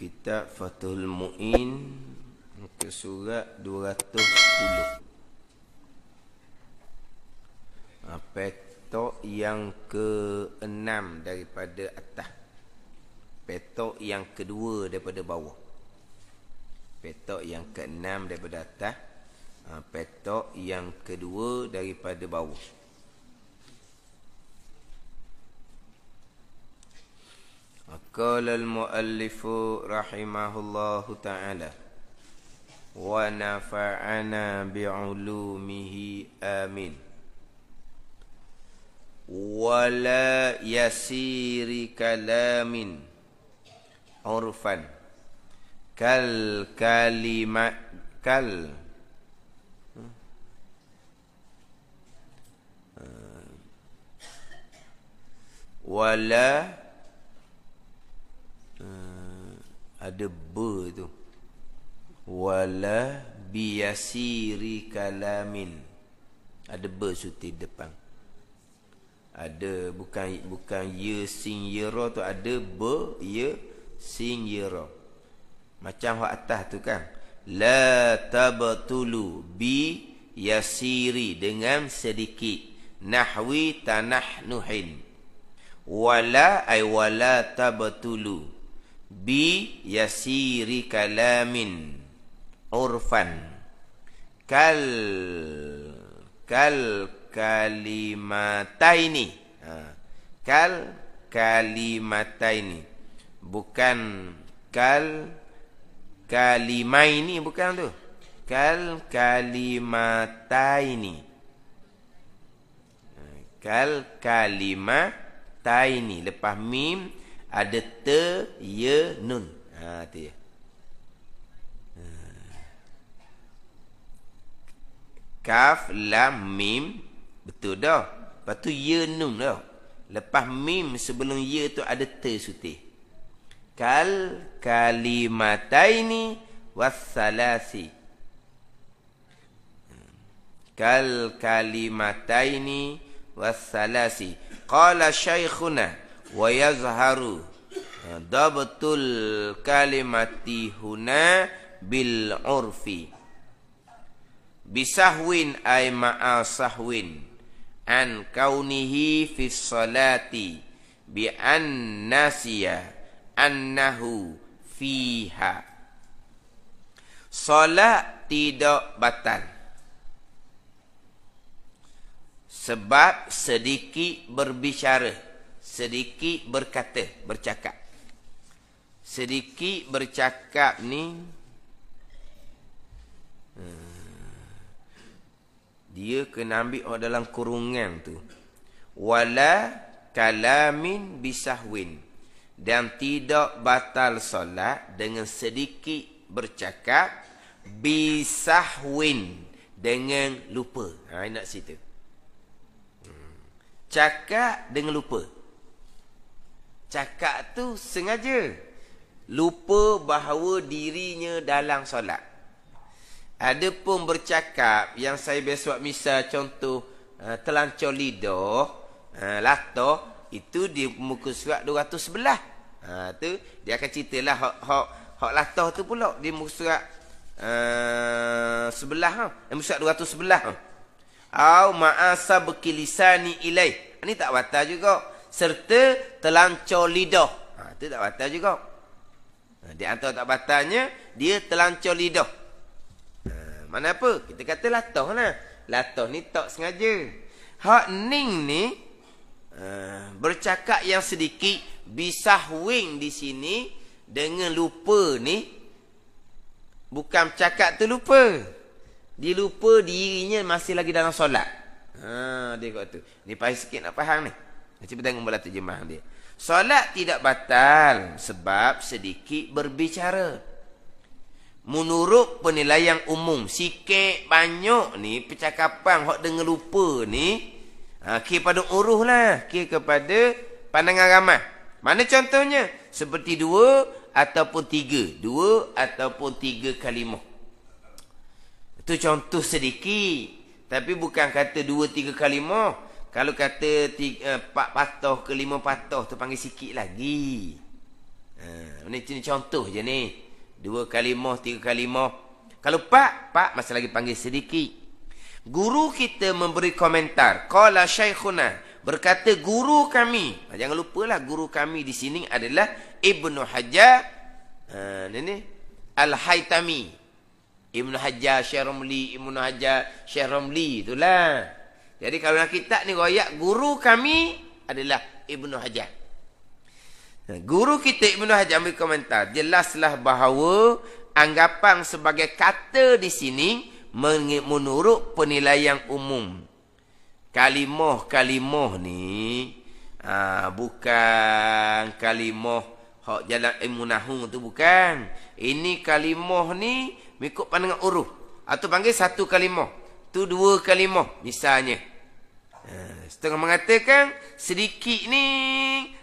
Kitab Fathul Mu'in Muka surat 210 ah, Petok yang ke-6 daripada atas Petok yang kedua daripada bawah Petok yang ke-6 daripada atas ah, Petok yang kedua daripada bawah وقال المؤلف رحمه الله تعالى ونفعنا بعلومه آمين ولا يسير كلام عرفا كالكلمة كال ولا ada be tu wala biyasiri kalamin ada be suti depan ada bukan bukan ya sin yara tu ada be ya sin yara macam hak atas tu kan la tabatulu bi yasiri dengan sedikit nahwi tanah nuhin wala ay wala tabatulu bi yasiri kalamin urfan kal kal kalimataini ha. kal kalimataini bukan kal kalimaini bukan tu kal kalimataini ha. kal kalima kalimataini lepas mim ada te ye nun ha tu ya kaf lam mim betul dah lepas tu ye nun dah lepas mim sebelum ye tu ada te sutih kal kalimataini wasalasi. Ha. kal kalimataini wassalasi qala syaikhuna wa yazharu Ha, Dabtul kalimati huna bil urfi Bisahwin ay ma'al sahwin An kaunihi fis salati Bi an nasiya annahu fiha Salat tidak batal Sebab sedikit berbicara Sedikit berkata, bercakap sedikit bercakap ni eh, dia kena ambil oh dalam kurungan tu wala kalamin bisahwin dan tidak batal solat dengan sedikit bercakap bisahwin dengan lupa ha nak situ hmm. cakap dengan lupa cakap tu sengaja lupa bahawa dirinya dalam solat. Ada pun bercakap yang saya besok misal contoh uh, eh, telancor lidah, eh, uh, lato itu di muka surat 211. Ha uh, tu dia akan ceritalah hak hak hak lato tu pula di muka surat uh, sebelah ha. Eh, muka surat 211 ha. Au ma'asa bekilisani ilai. Ini tak wata juga. Serta telancor lidah. Ha, itu tak wata juga. Eh, di antara tak batalnya, dia terlancur lidah. Ha, mana apa? Kita kata latoh lah. Latoh ni tak sengaja. Hak ning ni, ha, bercakap yang sedikit, bisah wing di sini, dengan lupa ni, bukan cakap tu lupa. Dia lupa dirinya masih lagi dalam solat. Ha, dia kata tu. Ni pahit sikit nak faham ni. Cepat tengok bola terjemah dia. Solat tidak batal sebab sedikit berbicara. Menurut penilaian umum, sikit banyak ni percakapan hok dengar lupa ni, ha kepada uruhlah, ke kepada pandangan ramai. Mana contohnya? Seperti dua ataupun tiga. Dua ataupun tiga kalimah. Itu contoh sedikit. Tapi bukan kata dua tiga kalimah. Kalau kata empat uh, patuh ke lima patuh tu panggil sikit lagi. Ha, ini contoh je ni. Dua kalimah, tiga kalimah. Kalau pak, pak masih lagi panggil sedikit. Guru kita memberi komentar. Qala syaikhuna. Berkata guru kami. Ah, jangan lupa lah guru kami di sini adalah Ibnu Hajar. Ha, ni ni. Al-Haytami. Ibnu Hajar Syekh Ramli. Ibnu Hajar Syekh Ramli. Itulah. Jadi kalau nak kita ni royak guru kami adalah Ibnu Hajar. Guru kita Ibnu Hajar ambil komentar. Jelaslah bahawa anggapan sebagai kata di sini menurut penilaian umum. Kalimah-kalimah ni aa, ha, bukan kalimah hak jalan ilmu nahu tu bukan. Ini kalimah ni mengikut pandangan uruf atau panggil satu kalimah. Tu dua kalimah misalnya. Ha, setengah mengatakan sedikit ni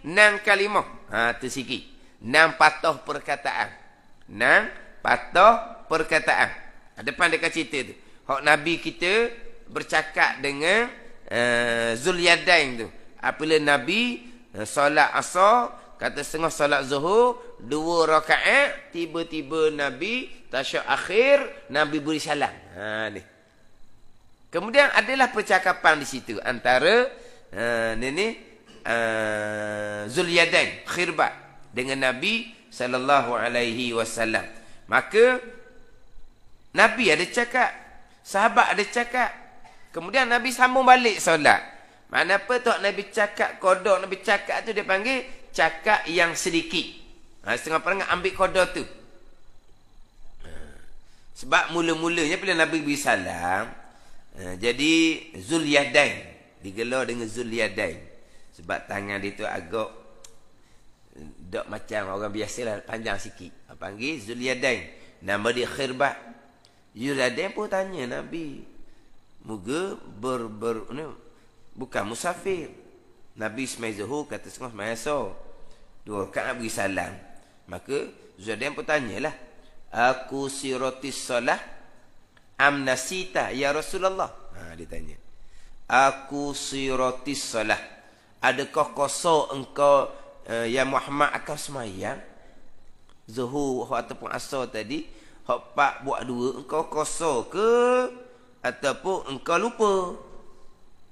enam kalimah. Ha tu sikit. Enam patah perkataan. Enam patah perkataan. Ha, depan dekat cerita tu. Hak Nabi kita bercakap dengan uh, ha, Zulyadain tu. Apabila Nabi uh, solat asar, kata setengah solat zuhur, dua rakaat, tiba-tiba Nabi tasyak akhir, Nabi beri salam. Ha ni. Kemudian adalah percakapan di situ antara uh, eh, ni ni uh, eh, Zulyadain Khirbat dengan Nabi sallallahu alaihi wasallam. Maka Nabi ada cakap, sahabat ada cakap. Kemudian Nabi sambung balik solat. Mana apa tok Nabi cakap kodok Nabi cakap tu dia panggil cakap yang sedikit. Ha, setengah perangai ambil kodok tu. Ha, sebab mula-mulanya bila Nabi beri salam, Eh, jadi Zul Zulyadain digelar dengan Zul Zulyadain sebab tangan dia tu agak eh, dok macam orang biasa lah panjang sikit panggil Zulyadain nama dia Khirbah Yuladain pun tanya Nabi Moga ber, ber, ni, Bukan musafir Nabi Ismail Zuhur kata semua Ismail Asa Dua rakaat beri salam Maka Zul Zuladain pun tanyalah Aku sirotis solah amnasita ya Rasulullah? Ha, dia tanya. Aku siratis salah. Adakah kosong engkau uh, ya Muhammad akan semayang? Zuhur ataupun asal tadi. Hak pak buat dua. Engkau kosong ke? Ataupun engkau lupa?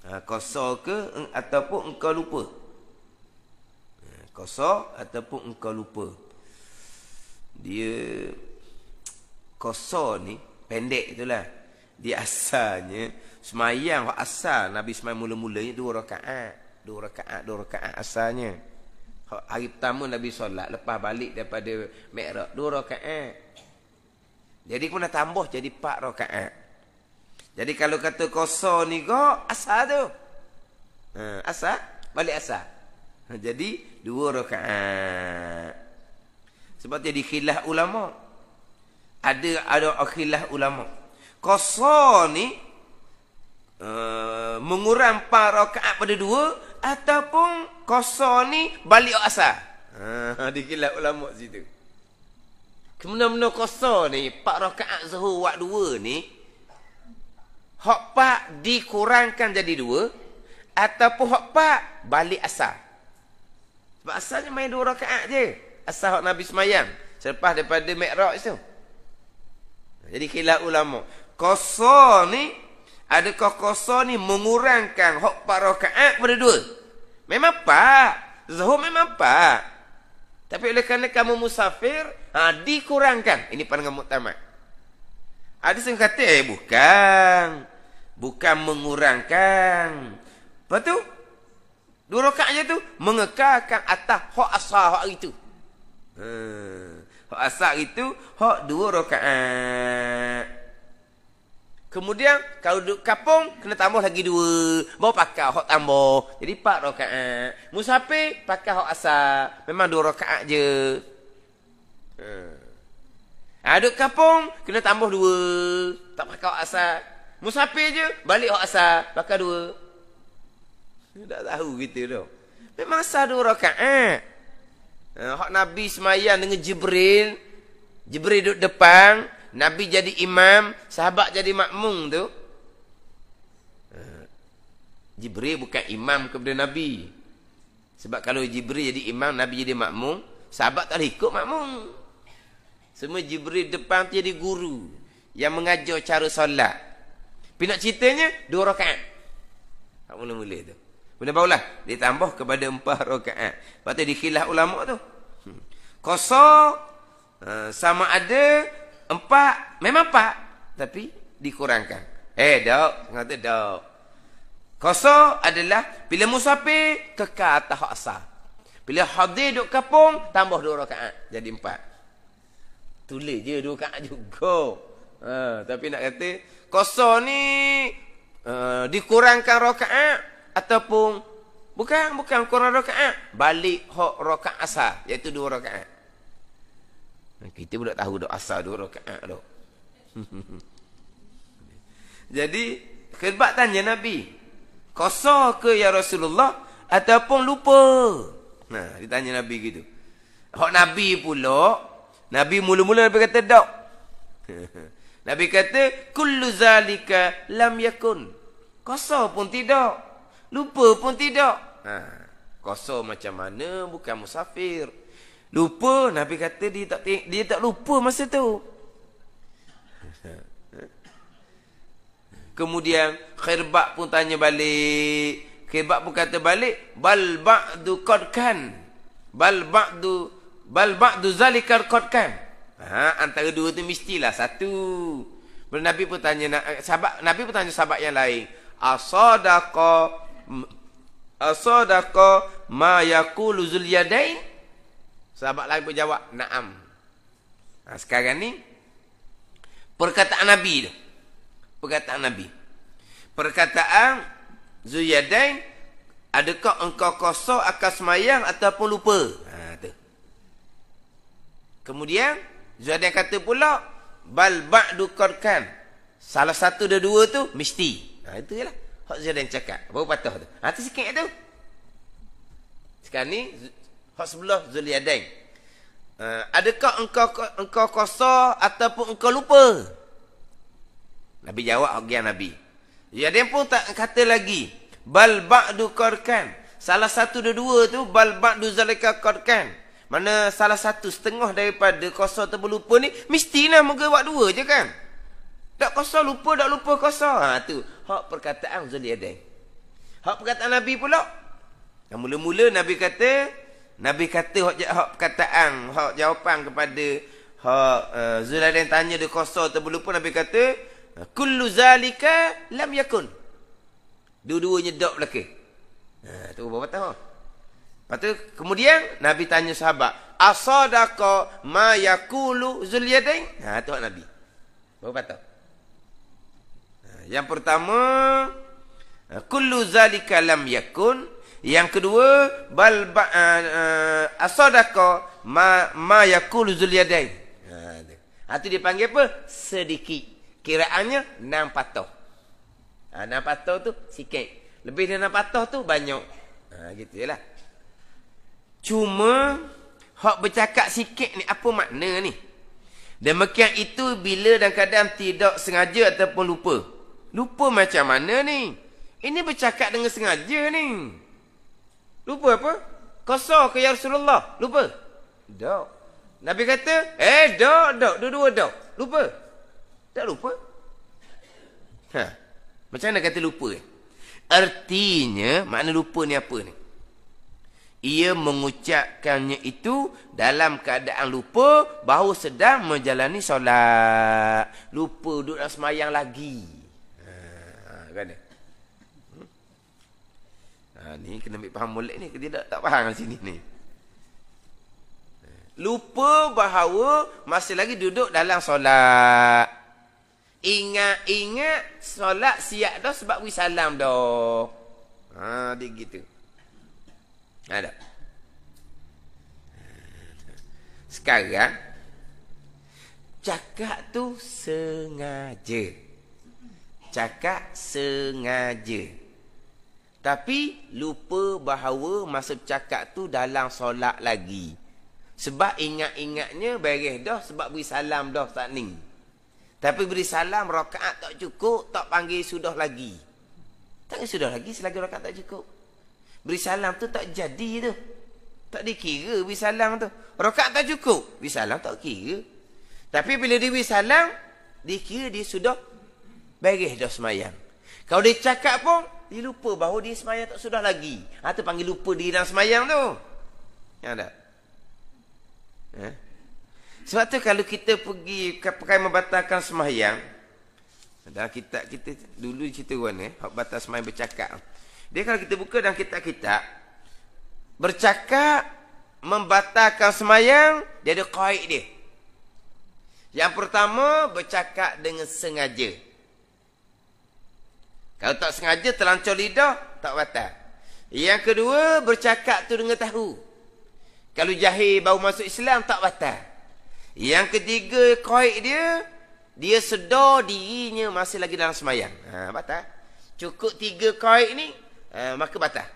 Ha, kosong ke? Ataupun engkau lupa? Ha, kosong ataupun engkau lupa? Dia kosong ni Pendek itulah. Di asalnya semayang asal Nabi semayang mula-mulanya dua rakaat. Dua rakaat, dua rakaat asalnya. Hari pertama Nabi solat lepas balik daripada Mi'raj dua rakaat. Jadi kena tambah jadi empat rakaat. Jadi kalau kata kosong ni kok asal tu. Ha, asal balik asal. Ha, jadi dua rakaat. Sebab jadi khilaf ulama' ada ada akhilah ulama. Qasa ni uh, eh, mengurang par rakaat pada dua ataupun qasa ni balik asal. Ha ada ah, akhilah ulama situ. Kemana-mana qasa ni par rakaat zuhur waktu dua ni hak pak dikurangkan jadi dua ataupun hak pak balik asal. Sebab main dua rakaat je. Asal Nabi semayang. Selepas daripada Mi'raj itu. Jadi kila ulama. Kosor ni, adakah kosor ni mengurangkan hak empat rakaat pada dua? Memang empat. Zuhur memang empat. Tapi oleh kerana kamu musafir, ha, dikurangkan. Ini pandangan muktamad. Ada yang kata, eh bukan. Bukan mengurangkan. Lepas tu, dua rakaat je tu, mengekalkan atas hak asal hak itu. Hmm. Hak asar itu hak dua rakaat. Kemudian kalau duduk kapung kena tambah lagi dua. Baru pakai hak tambah. Jadi empat rakaat. Musafir pakai hak asar. Memang dua rakaat je. Hmm. Ha. Aduk ha, kapung kena tambah dua. Tak pakai hak asar. Musafir je balik hak asar pakai dua. Tak tahu gitu tu. Memang asar dua rakaat. Eh, hak Nabi semayang dengan Jibril. Jibril duduk depan. Nabi jadi imam. Sahabat jadi makmum tu. Eh, Jibril bukan imam kepada Nabi. Sebab kalau Jibril jadi imam, Nabi jadi makmum. Sahabat tak boleh ikut makmum. Semua Jibril depan jadi guru. Yang mengajar cara solat. Pindah ceritanya, dua rakaat. Tak mula-mula tu. Benda baulah ditambah kepada empat rakaat. Patu dikhilaf ulama tu. Qasar hmm. eh, sama ada empat, memang empat tapi dikurangkan. Eh dak, ngata dak. Qasar adalah bila musafir kekal tahak asal. Bila hadir duk kampung tambah dua rakaat jadi empat. Tulis je dua rakaat juga. Ha, tapi nak kata qasar ni uh, dikurangkan rakaat ataupun bukan bukan kurang rakaat balik hak rakaat asal iaitu dua rakaat kita pun tak tahu dok asal dua rakaat dok. jadi khidmat tanya nabi Kosa ke ya Rasulullah ataupun lupa nah ditanya nabi gitu hak nabi pula nabi mula-mula nabi kata dak nabi kata kullu zalika lam yakun Kosa pun tidak Lupa pun tidak. Ha, kosong macam mana bukan musafir. Lupa Nabi kata dia tak dia tak lupa masa tu. Kemudian Khirbak pun tanya balik. Khirbak pun kata balik bal ba'du qad kan. Bal ba'du bal ba'du zalikar qad Ha, antara dua tu mestilah satu. Nabi pun tanya sahabat Nabi pun tanya sahabat yang lain. Asadaqa asadaqa ma yaqulu zul yadain sahabat lain pun jawab naam nah, ha, sekarang ni perkataan nabi tu perkataan nabi perkataan zul yadain adakah engkau kosong akan semayang ataupun lupa ha tu kemudian yadain kata pula bal ba'du qad kan. salah satu dari dua tu mesti ha itulah Hak Zidane cakap. Baru patah tu. Ha sikit tu. Sekarang ni hak sebelah Zuliadain. Uh, ha, adakah engkau engkau kosor ataupun engkau lupa? Nabi jawab ogian Nabi. Ya dia pun tak kata lagi. Bal ba'du qarkan. Salah satu dua, dua tu bal ba'du zalika korkan. Mana salah satu setengah daripada kosor ataupun lupa ni mestilah moga buat dua je kan. Tak kosor lupa tak lupa kosor. Ha tu hak perkataan Zuliyadin. Hak perkataan Nabi pula. Yang mula-mula Nabi kata, Nabi kata hak hak perkataan, hak jawapan kepada hak uh, eh, Zuliyadin tanya dia kosor terbelu pun Nabi kata, kullu zalika lam yakun. Dua-duanya dok belaka. Ha, tu berapa tahun? Lepas tu, kemudian Nabi tanya sahabat, Asadaka mayakulu yakulu zuliyadeng? Ha, tu Nabi. Berapa tahun? Yang pertama eh, kullu zalika lam yakun. Yang kedua bal asadaka eh, eh, ma ma yaqulu zul yadain. Ha, ha tu dipanggil apa? Sedikit. Kiraannya enam patah. Ha, enam patah tu sikit. Lebih dari enam patah tu banyak. Ha gitu lah. Cuma hak bercakap sikit ni apa makna ni? Demikian itu bila dan kadang tidak sengaja ataupun lupa. Lupa macam mana ni? Ini bercakap dengan sengaja ni. Lupa apa? Kosor ke ya Rasulullah? Lupa? Tak. Nabi kata, eh tak, tak. Dua-dua tak. Lupa? Tak lupa? Ha. Macam mana kata lupa? Eh? Artinya, makna lupa ni apa ni? Ia mengucapkannya itu dalam keadaan lupa bahawa sedang menjalani solat. Lupa duduk dalam semayang lagi. Ha, ni kena ambil faham molek ni. Dia tak, tak faham kat sini ni. Lupa bahawa masih lagi duduk dalam solat. Ingat-ingat solat siap dah sebab beri salam dah. Ha, dia gitu. Ada. Ha, Sekarang, cakap tu sengaja. Cakap sengaja. Sengaja. Tapi lupa bahawa masa bercakap tu dalam solat lagi. Sebab ingat-ingatnya beres dah sebab beri salam dah tak ni. Tapi beri salam rakaat tak cukup, tak panggil sudah lagi. Tak panggil sudah lagi selagi rakaat tak cukup. Beri salam tu tak jadi tu. Tak dikira beri salam tu. Rakaat tak cukup, beri salam tak kira. Tapi bila dia beri salam, dikira dia sudah beres dah semayang. Kalau dia cakap pun, dia lupa bahawa dia semayang tak sudah lagi. Ha, tu panggil lupa diri dalam semayang tu. Ya tak? Eh? Sebab tu kalau kita pergi ke pakai membatalkan semayang. Dalam kita kita dulu cerita orang eh. Hak batal semayang bercakap. Dia kalau kita buka dalam kitab-kitab. Bercakap membatalkan semayang. Dia ada kait dia. Yang pertama bercakap dengan sengaja. Kalau tak sengaja terlancur lidah, tak batal. Yang kedua, bercakap tu dengan tahu. Kalau jahil baru masuk Islam, tak batal. Yang ketiga, kuaik dia, dia sedar dirinya masih lagi dalam semayang. Ha, batal. Cukup tiga kuaik ni, ha, maka batal.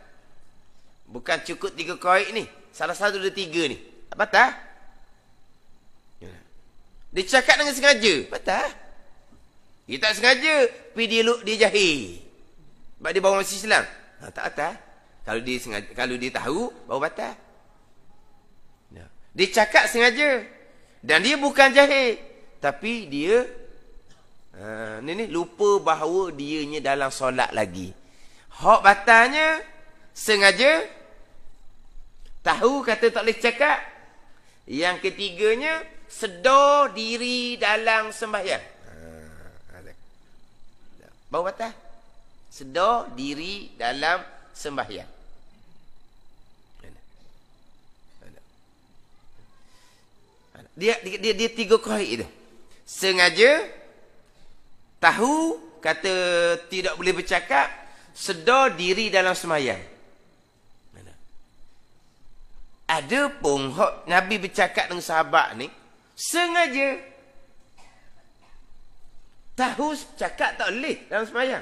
Bukan cukup tiga kuaik ni. Salah satu dari tiga ni. Batal. Ya. Dia cakap dengan sengaja. Batal. Dia tak sengaja pergi dia luk dia jahil. Sebab dia bawa masuk Islam. Ha, tak atas. Kalau dia sengaja, kalau dia tahu, bawa batal. Ya. Dia cakap sengaja. Dan dia bukan jahil. Tapi dia ha, ni, ni, lupa bahawa dianya dalam solat lagi. Hak batalnya, sengaja. Tahu kata tak boleh cakap. Yang ketiganya, sedar diri dalam sembahyang. Bau batas. Sedar diri dalam sembahyang. Dia, dia dia dia tiga kohi itu. Sengaja tahu kata tidak boleh bercakap sedar diri dalam sembahyang. Ada pun Nabi bercakap dengan sahabat ni sengaja Tahu cakap tak boleh dalam semayang.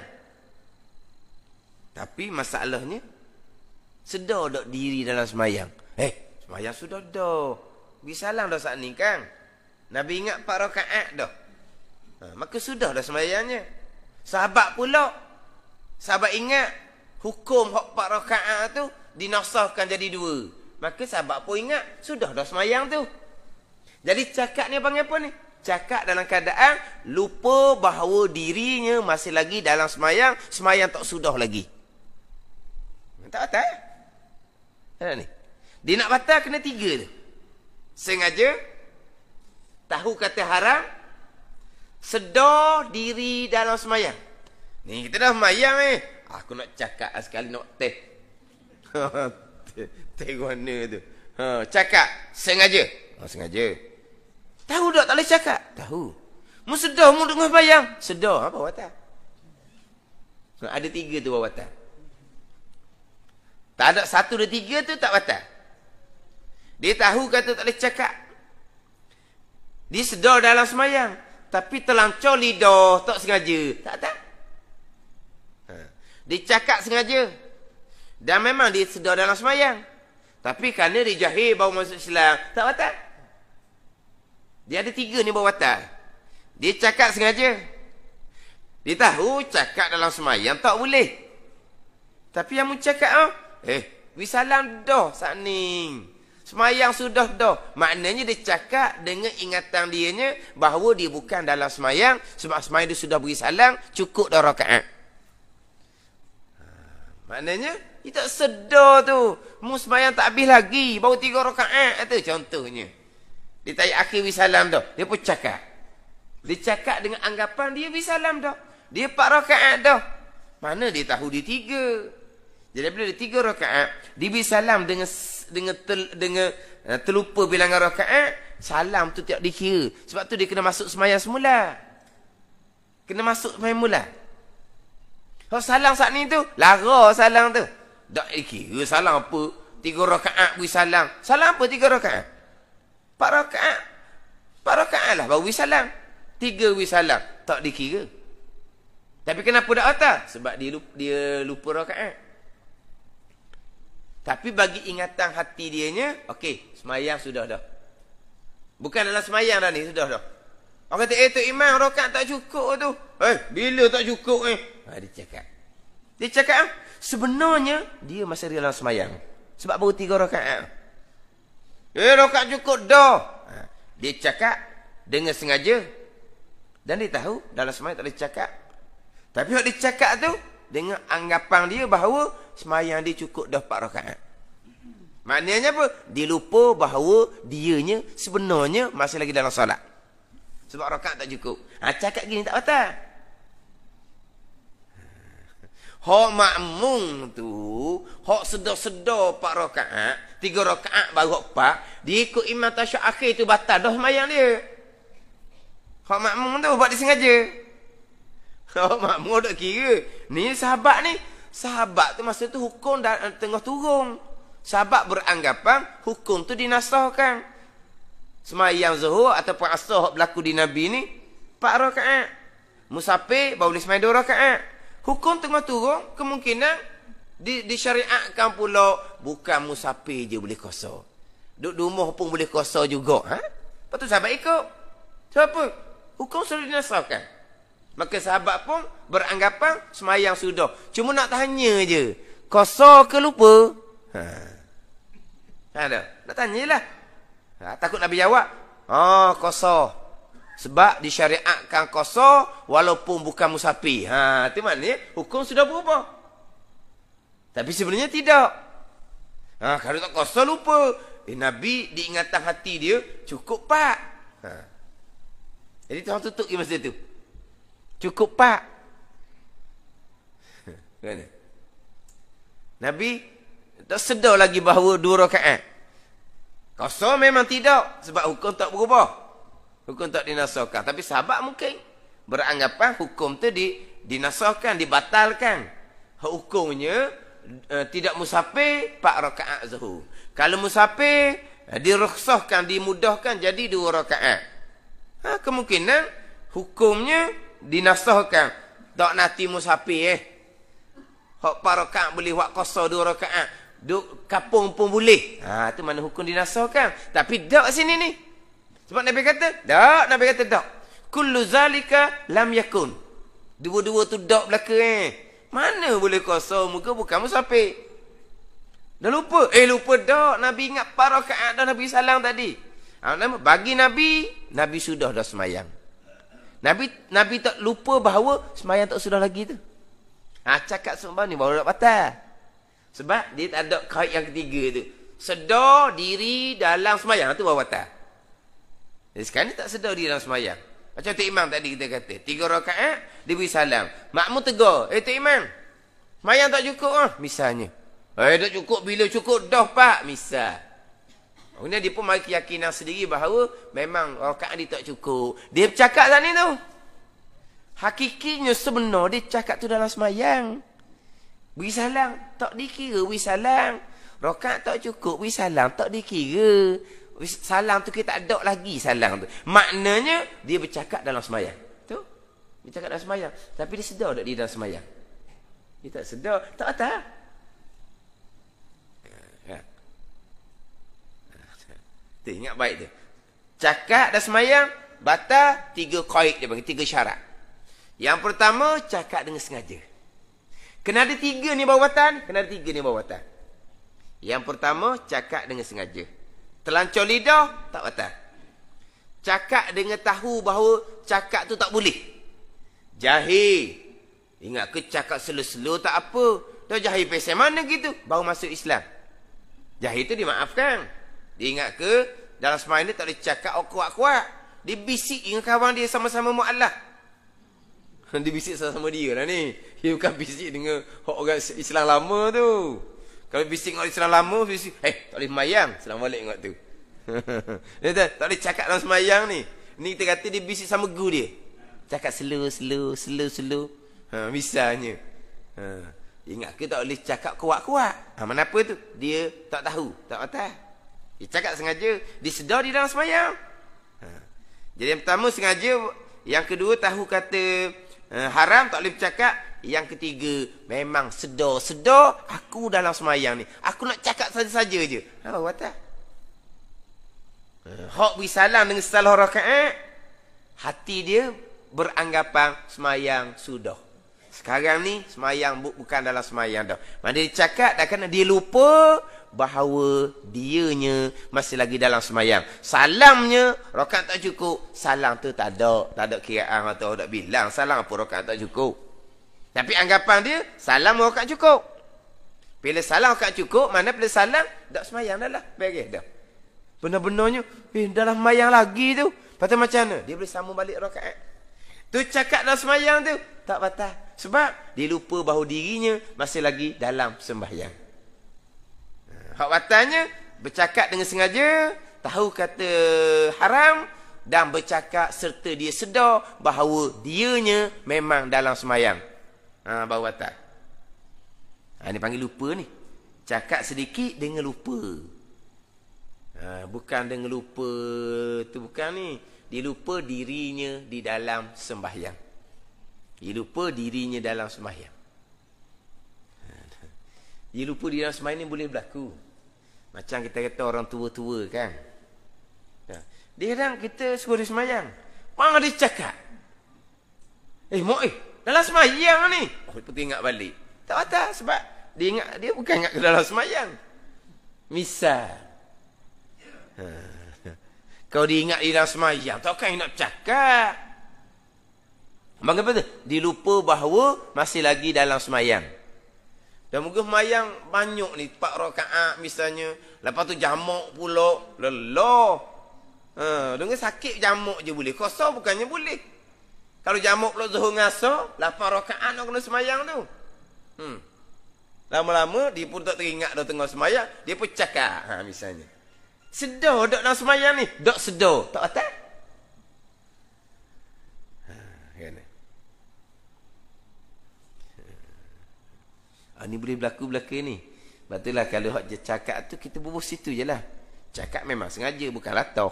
Tapi masalahnya, sedar dok diri dalam semayang. Eh, semayang sudah dah. Bisalang dah saat ni kan? Nabi ingat pak rakaat dah. Ha, maka sudah dah semayangnya. Sahabat pula, sahabat ingat, hukum hak pak rakaat tu, dinasahkan jadi dua. Maka sahabat pun ingat, sudah dah semayang tu. Jadi cakap ni abang apa ni? cakap dalam keadaan lupa bahawa dirinya masih lagi dalam semayang, semayang tak sudah lagi. Tak batal. Eh? Ada ni. Dia nak batal kena tiga tu. Sengaja tahu kata haram sedar diri dalam semayang. Ni kita dah semayang eh. Aku nak cakap sekali nak teh. teh warna tu. Ha, cakap sengaja. Oh, sengaja. Tahu tak tak boleh cakap? Tahu. Mu sedar mu dengar bayang? Sedar apa batal? ada tiga tu wata. Tak ada satu dan tiga tu tak wata. Dia tahu kata tak boleh cakap. Dia sedar dalam semayang. Tapi terlancar lidah. Tak sengaja. Tak tak. Ha. Dia cakap sengaja. Dan memang dia sedar dalam semayang. Tapi kerana dia jahil baru masuk Islam. Tak batal. Dia ada tiga ni bawah berbatal. Dia cakap sengaja. Dia tahu cakap dalam semayang tak boleh. Tapi yang mencakap, ah, eh, we salam dah saat ni. Semayang sudah dah. Maknanya dia cakap dengan ingatan dianya bahawa dia bukan dalam semayang. Sebab semayang dia sudah beri salam, cukup dah rakaat. Ha, maknanya, dia tak sedar tu. Mu semayang tak habis lagi. Baru tiga rakaat Itu contohnya. Dia tanya akhir bisalam tu. Dia pun cakap. Dia cakap dengan anggapan dia bisalam tu. Dia empat rakaat tu. Mana dia tahu dia tiga. Jadi bila dia tiga rakaat, dia bisalam dengan dengan tel, dengan eh, terlupa bilangan rakaat, salam tu tiap dikira. Sebab tu dia kena masuk semayang semula. Kena masuk semayang mula. Kalau oh, so, salam saat ni tu, lara salam tu. Tak dikira salam apa. Tiga rakaat beri salam. Salam apa tiga rakaat? 4 rakaat 4 rakaat lah baru wisalam tiga wisalam tak dikira tapi kenapa dah atas sebab dia lupa, dia lupa rakaat tapi bagi ingatan hati dianya okey semayang sudah dah bukan dalam semayang dah ni sudah dah orang kata eh tu imam rakaat tak cukup tu eh bila tak cukup eh ha, dia cakap dia cakap ah, sebenarnya dia masih dalam semayang sebab baru tiga rakaat Eh, rokat cukup dah. Ha. Dia cakap dengan sengaja. Dan dia tahu dalam semayang tak boleh cakap. Tapi kalau dia cakap tu, dengan anggapan dia bahawa semayang dia cukup dah 4 rokat. Maknanya apa? Dia lupa bahawa dianya sebenarnya masih lagi dalam solat. Sebab rokat tak cukup. Ha, cakap gini tak patah. Hak makmum tu, hak sedar-sedar Pak rokat, Tiga rakaat baru empat. Dia ikut imam tasyuk akhir tu batal dah semayang dia. Hak makmum tu buat dia sengaja. Hak makmum tak kira. Ni sahabat ni. Sahabat tu masa tu hukum dah eh, tengah turun. Sahabat beranggapan hukum tu dinasahkan. Semayang zuhur ataupun asuh berlaku di Nabi ni. Empat rakaat. Musafir baru ni semayang dua rakaat. Hukum tengah turun kemungkinan di, disyariatkan pula bukan musafir je boleh kosa. Duduk rumah pun boleh kosa juga. Ha? Lepas sahabat ikut. Siapa? Hukum sudah dinasakan. Maka sahabat pun beranggapan semayang sudah. Cuma nak tanya je. Kosa ke lupa? Ha. Ha, dah. Nak tanya lah. Ha, takut Nabi jawab. Oh, ha, kosa. Sebab disyariatkan kosa walaupun bukan musafir. Ha, itu maknanya hukum sudah berubah. Tapi sebenarnya tidak. Ha, kalau tak kosa lupa. Eh, Nabi diingatkan hati dia cukup pak. Ha. Jadi tuan tutup masa itu. Cukup pak. Ha, kan? Nabi tak sedar lagi bahawa dua rakaat. Kosa memang tidak sebab hukum tak berubah. Hukum tak dinasahkan. Tapi sahabat mungkin beranggapan hukum tu di, dinasahkan, dibatalkan. Hukumnya uh, tidak musafir pak rakaat zuhur. Kalau musafir eh, diruksahkan, dimudahkan jadi dua rakaat. Ha, kemungkinan hukumnya dinasohkan. Tak nanti musafir eh. Hak empat rakaat boleh buat kosa dua rakaat. Duk kapung pun boleh. Ha, itu mana hukum dinasohkan? Tapi tak sini ni. Sebab Nabi kata, tak. Nabi kata tak. Kullu zalika lam yakun. Dua-dua tu tak belaka eh. Mana boleh kosong muka bukan musafir? Dah lupa? Eh lupa dah. Nabi ingat parakaat dah Nabi salam tadi. Ah, bagi Nabi, Nabi sudah dah semayang. Nabi Nabi tak lupa bahawa semayang tak sudah lagi tu. Ha, cakap sebab ni baru nak patah. Sebab dia tak ada kait yang ketiga tu. Sedar diri dalam semayang tu baru patah. Jadi sekarang ni tak sedar diri dalam semayang. Macam tu imam tadi kita kata. Tiga rakaat, eh, dia beri salam. Makmu tegur. Eh tu imam. Mayang tak cukup lah. Misalnya. Eh tak cukup. Bila cukup dah pak. Misal. Kemudian dia pun mari keyakinan sendiri bahawa memang rakaat dia tak cukup. Dia bercakap tadi tu. Hakikinya sebenarnya dia cakap tu dalam semayang. Beri salam. Tak dikira. Beri salam. Rakaat tak cukup. Beri salam. Tak dikira. Salam tu kita tak ada lagi salam tu. Maknanya dia bercakap dalam semaya Tu. Bercakap dalam semaya Tapi dia sedar tak dia dalam semaya Dia tak sedar. Tak tahu. Ha, ha. Tu, ingat baik tu. Cakap dalam semaya bata tiga koik dia bagi tiga syarat. Yang pertama, cakap dengan sengaja. Kena ada tiga ni bawatan, kena ada tiga ni bawatan. Yang pertama, cakap dengan sengaja. Terlancur lidah, tak batal. Cakap dengan tahu bahawa cakap tu tak boleh. Jahil. Ingat ke cakap selo-selo tak apa. Tak jahil pesan mana gitu. Baru masuk Islam. Jahil tu dimaafkan. Dia ingat ke dalam semalam ni tak boleh cakap oh, kuat-kuat. Dia bisik dengan kawan dia sama-sama mu'allah. dia bisik sama-sama dia lah ni. Dia bukan bisik dengan orang Islam lama tu. Kalau bising dengan Islam lama, bising. Eh, tak boleh mayang, Selamat balik dengan tu. dia tak boleh cakap dalam semayang ni. Ni kita kata dia bising sama guru dia. Cakap slow, slow, slow, slow. Ha, misalnya. Ha. Ingat ke tak boleh cakap kuat-kuat? Ha, mana apa tu? Dia tak tahu. Tak patah. Dia cakap sengaja. Dia sedar di dalam semayang. Ha. Jadi yang pertama sengaja. Yang kedua tahu kata uh, haram tak boleh cakap. Yang ketiga, memang sedar-sedar aku dalam semayang ni. Aku nak cakap saja-saja je. Ha, oh, buat ha, Hak beri salam dengan salah rakaat. Eh? Hati dia beranggapan semayang sudah. Sekarang ni semayang bu bukan dalam semayang dah. Mana dia cakap dah kena dia lupa bahawa dianya masih lagi dalam semayang. Salamnya rakaat tak cukup. Salam tu tak ada. Tak ada kiraan atau tak bilang. Salam apa rakaat tak cukup. Tapi anggapan dia, salam rakaat cukup. Bila salam rakaat cukup, mana bila salam, tak semayang dah lah. Beres dah. Benar-benarnya, eh dah lah semayang lagi tu. Lepas macam mana? Dia boleh sambung balik rakaat. Tu cakap dah semayang tu, tak patah. Sebab dia lupa bahawa dirinya masih lagi dalam sembahyang. Ha, hak batalnya, bercakap dengan sengaja, tahu kata haram, dan bercakap serta dia sedar bahawa dianya memang dalam semayang ha, baru batal ha, ini panggil lupa ni cakap sedikit dengan lupa ha, bukan dengan lupa tu bukan ni dia lupa dirinya di dalam sembahyang dia lupa dirinya dalam sembahyang ha, dia lupa di dalam sembahyang ni boleh berlaku macam kita kata orang tua-tua kan ha, dia orang kita suruh dia sembahyang Mana dia cakap Eh mu'ih dalam semayang ni. Oh, pergi ingat balik. Tak patah sebab dia ingat dia bukan ingat ke dalam semayang. Misal. Ha. Kau diingat di dalam semayang. kan nak cakap. Bagaimana tu? Dia bahawa masih lagi dalam semayang. Dan mungkin semayang banyak ni. Pak rokaat misalnya. Lepas tu jamuk pula. Lelah. Ha, dengan sakit jamuk je boleh. Kosong bukannya boleh. Kalau jamuk pula zuhur ngaso, lapan rakaat nak kena semayang tu. Hmm. Lama-lama dia pun tak teringat dah tengah semayang, dia pun cakap, ha misalnya. Sedar dok nak semayang ni, dak sedar, tak kata. Ha, ini kan? ha, boleh berlaku belakang ni. Betul lah kalau hak cakap tu, kita bubuh situ je lah. Cakap memang sengaja, bukan latar.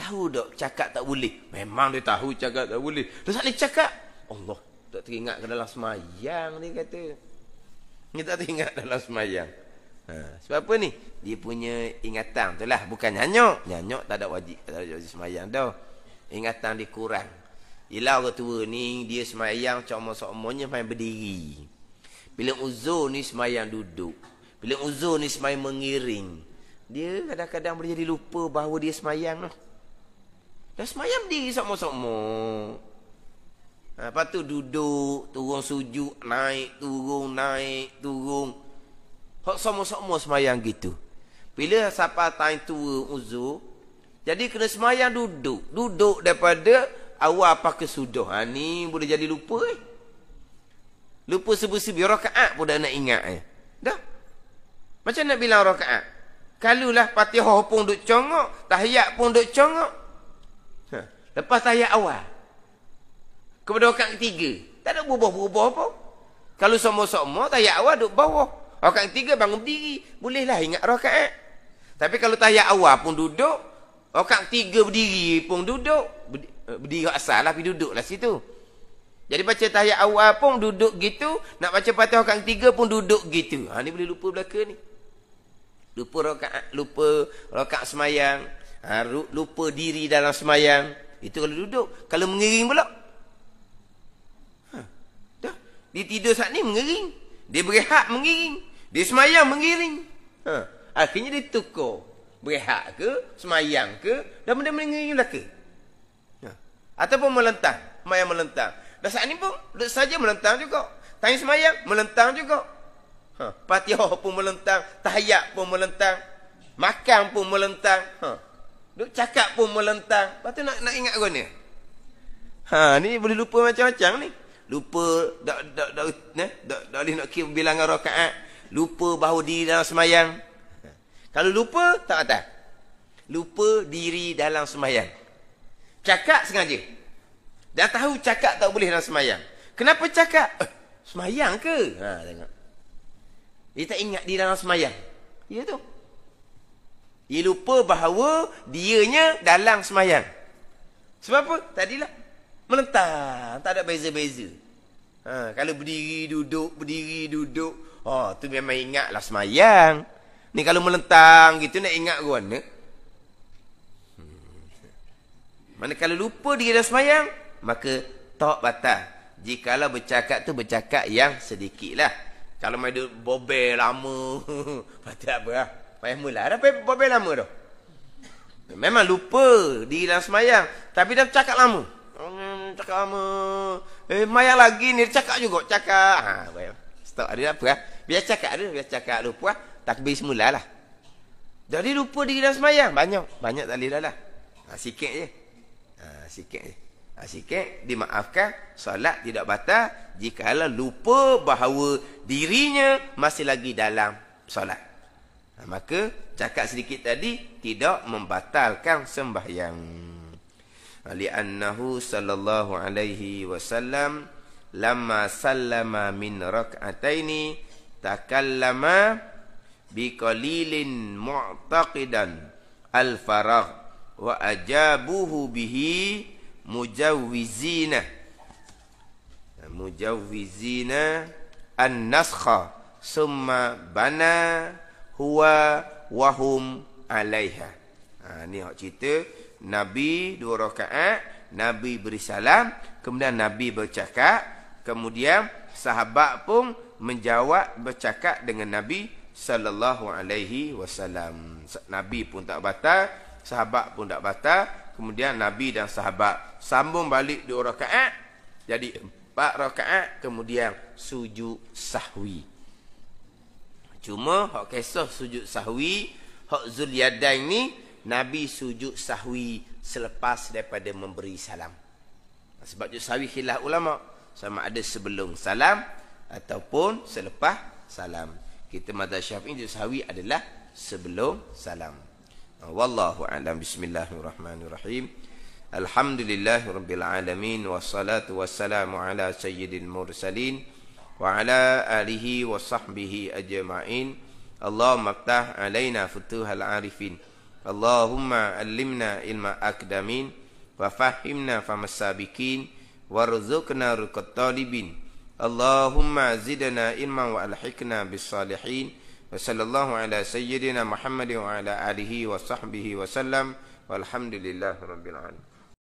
Tahu dok cakap tak boleh? Memang dia tahu cakap tak boleh. Dia tak boleh cakap. Allah tak teringat ke dalam semayang ni kata. Dia tak teringat dalam semayang. Ha. Sebab apa ni? Dia punya ingatan tu lah. Bukan nyanyok. Nyanyok tak ada wajib. Tak ada wajib semayang tau. Ingatan dia kurang. Yelah orang tua ni dia semayang cuma-cuma-cuma main berdiri. Bila uzur ni semayang duduk. Bila uzur ni semayang mengiring. Dia kadang-kadang boleh jadi lupa bahawa dia semayang lah. No? Dah semayam diri sama-sama. Ha, lepas tu duduk, turun sujud, naik, turun, naik, turun. Hak sama-sama semayam gitu. Bila siapa tain tua uzur, jadi kena semayam duduk. Duduk daripada awal apa sudah. Ha, ni boleh jadi lupa eh. Lupa sebuah-sebuah rakaat pun dah nak ingat eh. Dah. Macam nak bilang rakaat? Kalulah patihah pun duduk congok, tahiyat pun duk congok. Lepas tahiyat awal. Kepada orang ketiga. Tak ada berubah-berubah apa. Kalau sama-sama, tahiyat awal duduk bawah. Orang ketiga bangun berdiri. Bolehlah ingat rakaat. Eh? Tapi kalau tahiyat awal pun duduk. Orang ketiga berdiri pun duduk. Eh, berdiri asal lah, tapi duduklah situ. Jadi baca tahiyat awal pun duduk gitu. Nak baca patah orang ketiga pun duduk gitu. Ha, ni boleh lupa belakang ni. Lupa rakaat, lupa rakaat semayang. Ha, lupa diri dalam semayang. Itu kalau duduk. Kalau mengiring pula. Ha. Dah. Dia tidur saat ni mengiring. Dia berehat mengiring. Dia semayang mengiring. Ha. Akhirnya dia tukar. Berehat ke, semayang ke, dan benda mengiring lah ke. Ha. Ataupun melentang. Semayang melentang. Dan saat ni pun, duduk saja melentang juga. Tanya semayang, melentang juga. Ha. Patiah pun melentang. Tahayat pun melentang. Makan pun melentang. Ha. Duk cakap pun melentang. Lepas tu nak, nak ingat ni. Ha, ni boleh lupa macam-macam ni. Lupa, tak boleh nak, nak, nak, nak bilangan rakaat. Lupa bahawa diri dalam semayang. Kalau lupa, tak ada, Lupa diri dalam semayang. Cakap sengaja. Dah tahu cakap tak boleh dalam semayang. Kenapa cakap? Eh, semayang ke? Ha, tengok. Dia tak ingat diri dalam semayang. Ya tu. Dia lupa bahawa dianya dalam semayang. Sebab apa? Tadilah. Melentang. Tak ada beza-beza. Ha, kalau berdiri, duduk, berdiri, duduk. Oh, tu memang ingatlah semayang. Ni kalau melentang gitu nak ingat ke mana? Hmm. Mana kalau lupa dia dah semayang, maka tak batal. Jikalau bercakap tu bercakap yang sedikit lah. Kalau main bobel lama, batal apa lah. Payah mula. Dah payah berapa lama dah? Memang lupa di dalam semayang. Tapi dah cakap lama. Hmm, cakap lama. Eh, mayang lagi ni. Cakap juga. Cakap. Ha, payah. Stop. Ada apa lah. Biar cakap dia. Biar cakap lupa lah. Takbir semula lah. Jadi lupa di dalam semayang. Banyak. Banyak tak boleh lah. Ha, sikit je. Ha, sikit je. Ha, sikit. Dimaafkan. Solat tidak batal. Jikalau lupa bahawa dirinya masih lagi dalam solat. Ha, maka cakap sedikit tadi tidak membatalkan sembahyang. Ali ha, Li'annahu sallallahu alaihi wasallam lamma sallama min rak'ataini takallama biqalilin mu'taqidan al-faragh wa ajabuhu bihi mujawwizina ha, mujawwizina an-naskha summa bana huwa wahum alaiha. Ha, ini hak cerita Nabi dua rakaat, Nabi beri salam, kemudian Nabi bercakap, kemudian sahabat pun menjawab bercakap dengan Nabi sallallahu alaihi wasallam. Nabi pun tak batal, sahabat pun tak batal, kemudian Nabi dan sahabat sambung balik dua rakaat jadi empat rakaat kemudian sujud sahwi. Cuma hak kisah sujud sahwi, hak Zulyadain ni Nabi sujud sahwi selepas daripada memberi salam. Sebab sujud sahwi khilaf ulama, sama ada sebelum salam ataupun selepas salam. Kita mazhab Syafi'i sujud sahwi adalah sebelum salam. Wallahu a'lam bismillahirrahmanirrahim. Alhamdulillahirabbil alamin wassalatu wassalamu ala sayyidil mursalin wa ala alihi wa sahbihi ajma'in Allahumma ftah alaina futuhal arifin Allahumma allimna ilma akdamin wa fahimna famasabikin warzuqna rukat talibin Allahumma zidana ilman wa alhikna bis salihin wa sallallahu ala sayyidina Muhammad wa ala alihi wa sahbihi wa sallam walhamdulillahi rabbil alamin